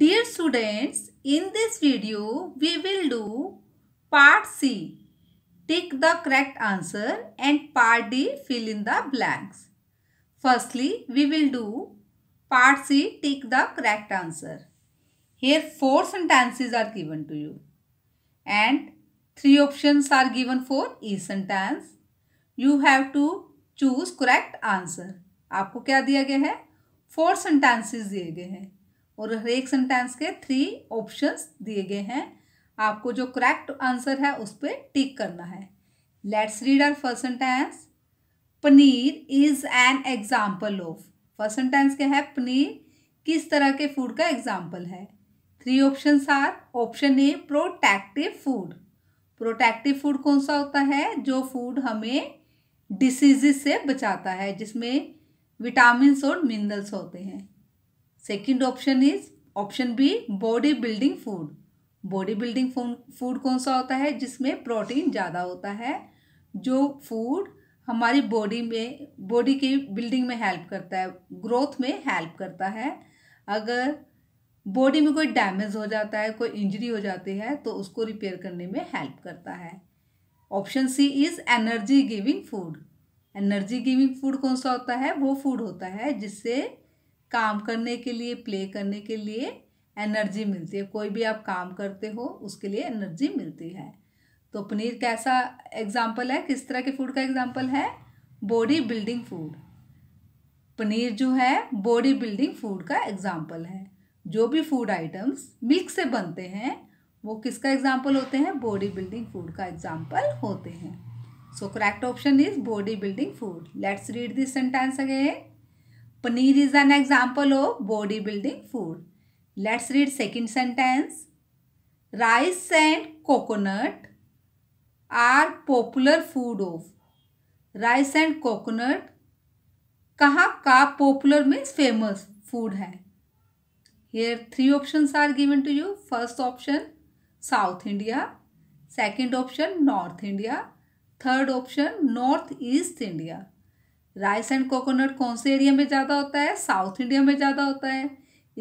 Dear students, in this video, we will do part C. Take the correct answer and part D, fill in the blanks. Firstly, we will do part C, take the correct answer. Here four sentences are given to you and three options are given for each sentence. You have to choose correct answer. आपको क्या दिया गया है four sentences दिए गए हैं और हर एक सेंटेंस के थ्री ऑप्शंस दिए गए हैं आपको जो करेक्ट आंसर है उस पर टिक करना है let's read our first sentence paneer is an example of first sentence क्या है पनीर किस तरह के फूड का एग्जाम्पल है three option are option A protective food protective food कौन सा होता है जो फूड हमें डिसीजेस से बचाता है जिसमें विटामिन और मिनरल्स होते हैं second option is option B body building food body building food कौन सा होता है जिसमें प्रोटीन ज़्यादा होता है जो फूड हमारी बॉडी में बॉडी की बिल्डिंग में हेल्प करता है ग्रोथ में हेल्प करता है अगर बॉडी में कोई डैमेज हो जाता है कोई इंजरी हो जाती है तो उसको रिपेयर करने में हेल्प करता है option C is energy giving food energy giving food कौन सा होता है वो फूड होता है जिससे काम करने के लिए प्ले करने के लिए एनर्जी मिलती है कोई भी आप काम करते हो उसके लिए एनर्जी मिलती है तो पनीर कैसा एग्जाम्पल है किस तरह के फूड का एग्जाम्पल है बॉडी बिल्डिंग फूड पनीर जो है बॉडी बिल्डिंग फूड का एग्जाम्पल है जो भी फूड आइटम्स मिल्क से बनते हैं वो किसका एग्जाम्पल होते हैं बॉडी बिल्डिंग फूड का एग्जाम्पल होते हैं so correct option is body building food let's read this sentence again Paneer is an example of bodybuilding food. Let's read second sentence. Rice and coconut are popular food of. Rice and coconut कहाँ का popular means famous food है. Here three options are given to you. First option South India. Second option North India. Third option North East India. Rice and coconut कौन से area में ज़्यादा होता है south India में ज़्यादा होता है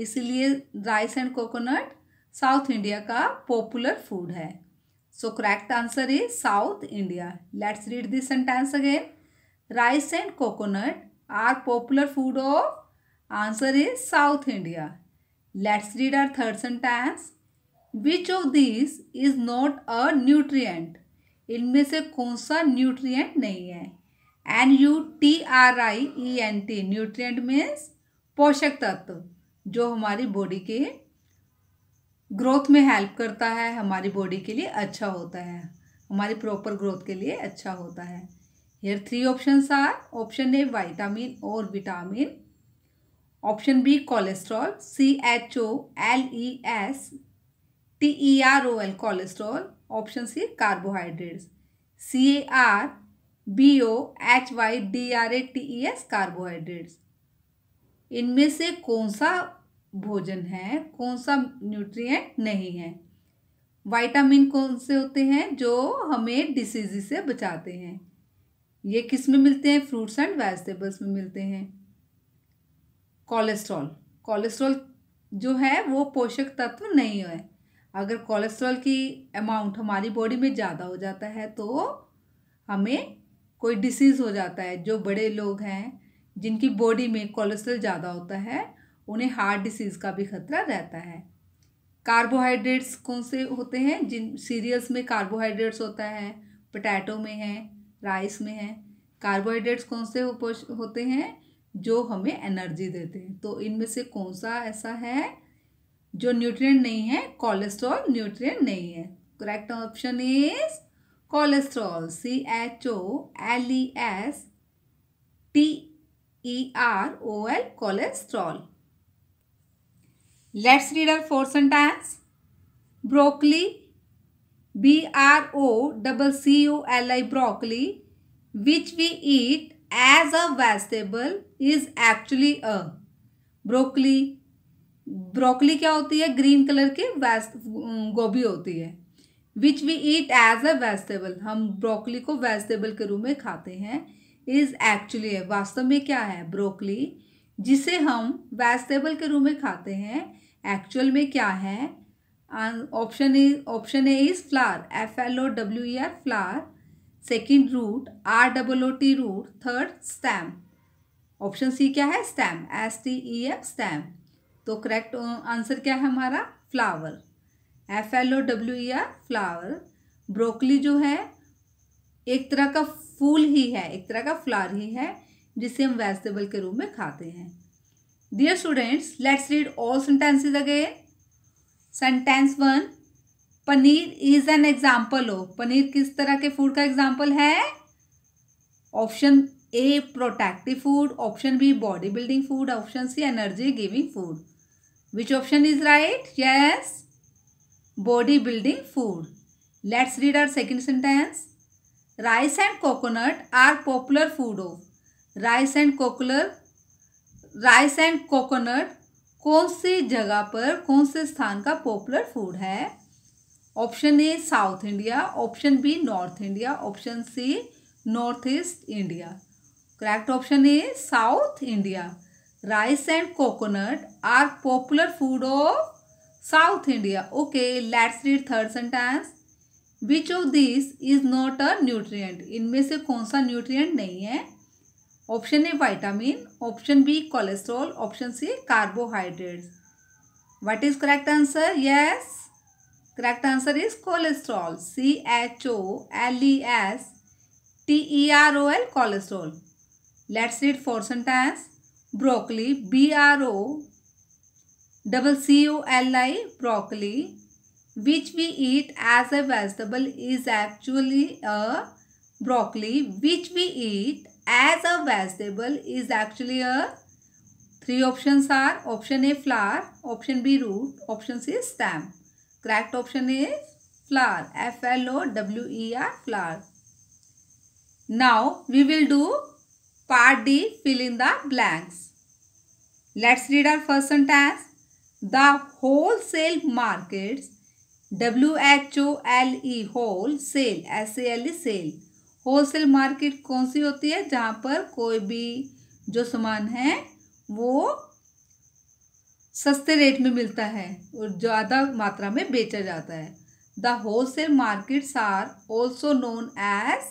इसलिए rice and coconut South India का पॉपुलर फूड है so correct answer is South India let's read this sentence again rice and coconut are popular food of answer is South India let's read our third sentence which of this is not a nutrient इनमें से कौन सा nutrient नहीं है N U T R I E N T nutrient means पोषक तत्व जो हमारी बॉडी के ग्रोथ में हेल्प करता है हमारी बॉडी के लिए अच्छा होता है हमारी प्रॉपर ग्रोथ के लिए अच्छा होता है here three option are option A vitamin और vitamin option B cholesterol C H O L E S T E R O L cholesterol option C carbohydrates C A R B O H Y D R A T E S carbohydrates इनमें से कौन सा भोजन है कौन सा nutrient नहीं है वाइटामिन कौन से होते हैं जो हमें डिसीजी से बचाते हैं ये किस में मिलते हैं फ्रूट्स एंड वेजिटेबल्स में मिलते हैं कोलेस्ट्रॉल कोलेस्ट्रॉल जो है वो पोषक तत्व नहीं है अगर कोलेस्ट्रॉल की अमाउंट हमारी बॉडी में ज़्यादा हो जाता है तो हमें कोई डिसीज़ हो जाता है जो बड़े लोग हैं जिनकी बॉडी में कोलेस्ट्रॉल ज़्यादा होता है उन्हें हार्ट डिसीज़ का भी खतरा रहता है कार्बोहाइड्रेट्स कौन से होते हैं जिन सीरियल्स में कार्बोहाइड्रेट्स होता है पोटैटो में है राइस में है कार्बोहाइड्रेट्स कौन से होते हैं जो हमें एनर्जी देते हैं तो इनमें से कौन सा ऐसा है जो न्यूट्रिएंट नहीं है कोलेस्ट्रॉल न्यूट्रिएंट नहीं है correct option is cholesterol C H O L E S T E R O L cholesterol let's read reader four sentence broccoli B R O double C O L I broccoli which we eat as a vegetable is actually a broccoli broccoli क्या होती है green colour की गोभी होती है which we eat as a vegetable हम broccoli को vegetable के रूप में खाते हैं इज़ एक्चुअली है वास्तव में क्या है ब्रोकली जिसे हम वेजिटेबल के रूप में खाते हैं एक्चुअल में क्या है option is option A is flower F L O W E R flower second root R double O T root third stem option C क्या है stem S T E F stem तो correct answer uh, क्या है हमारा flower F L O W E R flower broccoli जो है एक तरह का फूल ही है एक तरह का फ्लावर ही है जिसे हम वेजिटेबल के रूप में खाते हैं dear students let's read all sentences again sentence one paneer is an example of paneer किस तरह के फूड का एग्जाम्पल है option A protective food option B body building food option C energy giving food which option is right yes body building food. Let's read our second sentence. Rice and coconut are popular food of rice and coconut rice and coconut कौन सी जगह पर कौन से स्थान का popular food है option A South India option B North India option C North East India correct option A South India rice and coconut are popular food of South India okay let's read third sentence. Which of this is not a nutrient? इनमें से कौन सा nutrient नहीं है option A vitamin option B cholesterol option C carbohydrates what is correct answer yes correct answer is cholesterol C H O L E S T E R O L cholesterol let's read four sentence broccoli B R O double C-O-L-I, broccoli, which we eat as a vegetable is actually a broccoli, which we eat as a vegetable is actually a Three options are option A flower, option B root, option C stem. Correct option is flower, F L O W E R flower. Now we will do part D fill in the blanks. Let's read our first sentence. The whole e, e sale market W H O L E whole sale S L E sale wholesale market कौन सी होती है जहाँ पर कोई भी जो सामान है वो सस्ते रेट में मिलता है और ज़्यादा मात्रा में बेचा जाता है the wholesale markets are also known as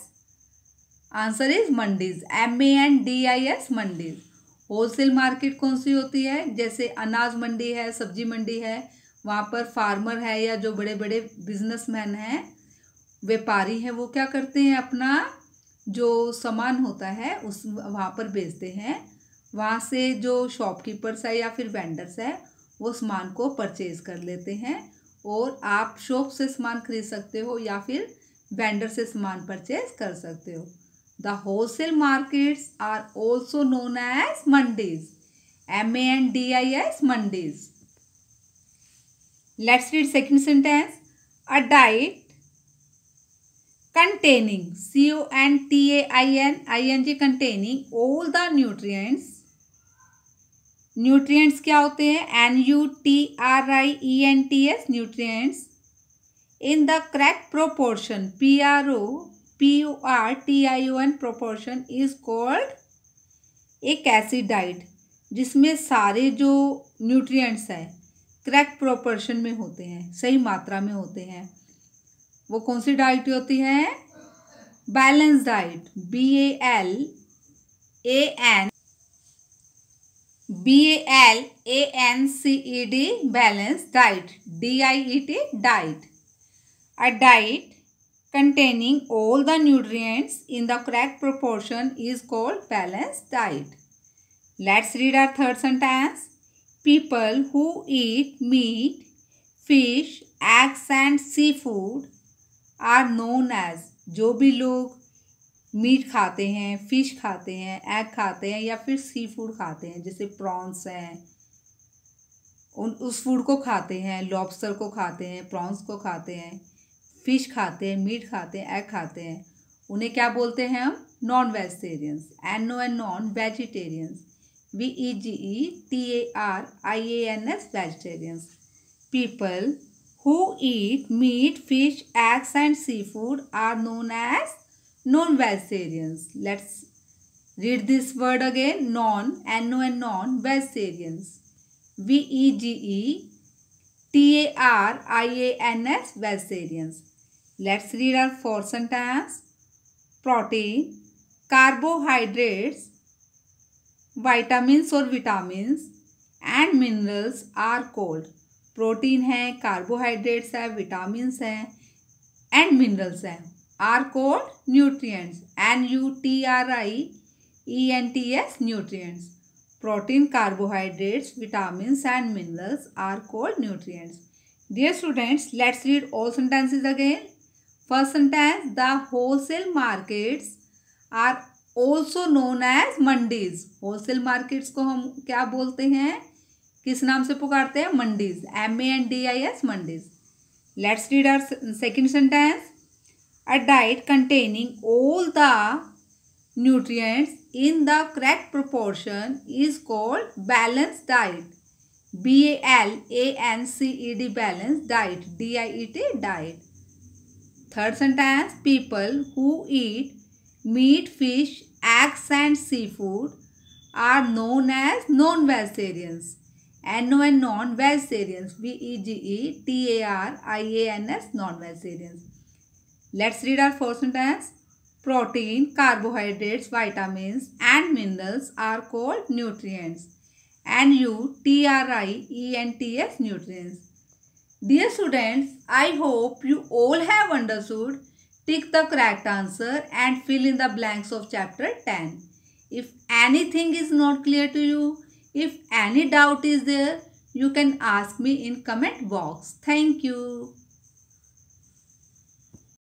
answer is mandis M A N D I S mandis wholesale market कौन सी होती है जैसे अनाज मंडी है सब्जी मंडी है वहाँ पर फार्मर है या जो बड़े बड़े बिजनेसमैन हैं व्यापारी हैं वो क्या करते हैं अपना जो सामान होता है उस वहाँ पर बेचते हैं वहाँ से जो शॉपकीपर्स है या फिर वेंडर्स है वो सामान को परचेज कर लेते हैं और आप शॉप से सामान खरीद सकते हो या फिर वेंडर से सामान परचेज कर सकते हो The wholesale markets are also known as Mondays. M-A-N-D-I-S, Mondays. Let's read second sentence. A diet containing C-O-N-T-A-I-N-I-N-G containing all the nutrients. Nutrients क्या होते हैं N-U-T-R-I-E-N-T-S nutrients in the correct proportion P-R-O P U R T I O N proportion is called एक ऐसी diet जिसमें सारे जो nutrients हैं correct proportion में होते हैं सही मात्रा में होते हैं वो कौन सी डाइट होती है balance diet B A L A N B A L A N C E D balance diet D I E T diet a diet containing all the nutrients in the correct proportion is called balanced diet. Let's read our third sentence. People who eat meat, fish, eggs and seafood are known as jo bhi log meat khate hain fish khate hain egg khate hain ya fir seafood khate hain jaise prawns hain उन उस food को खाते हैं lobster को खाते हैं prawns को खाते हैं फिश खाते हैं मीट खाते हैं एग खाते हैं उन्हें क्या बोलते हैं हम non vegetarians and no and non vegetarians V E G E T A R I A N S vegetarians people who eat meat fish eggs and sea food are known as non vegetarians let's read this word again non and no and non vegetarians V E G E T A R I A N S vegetarians Let's read our portion as protein, carbohydrates, vitamins or vitamins and minerals are called protein है carbohydrates है vitamins हैं and minerals हैं are called nutrients N U T R I E N T S nutrients protein carbohydrates vitamins and minerals are called nutrients dear students let's read all sentences again First sentence, the wholesale markets are also known as mandis wholesale markets को हम क्या बोलते हैं किस नाम से पुकारते हैं mandis M A N D I S mandis let's read our second sentence a diet containing all the nutrients in the correct proportion is called balanced diet b a l a n c e d balanced diet d i e t diet Third sentence, people who eat meat, fish, eggs and seafood are known as non-vegetarians. And no and non-vegetarians, V-E-G-E-T-A-R-I-A-N-S, non-vegetarians. Let's read our fourth sentence. Protein, carbohydrates, vitamins and minerals are called nutrients. N-U-T-R-I-E-N-T-S, nutrients. Dear students, I hope you all have understood. Tick the correct answer and fill in the blanks of chapter 10. If anything is not clear to you, if any doubt is there, you can ask me in comment box. Thank you.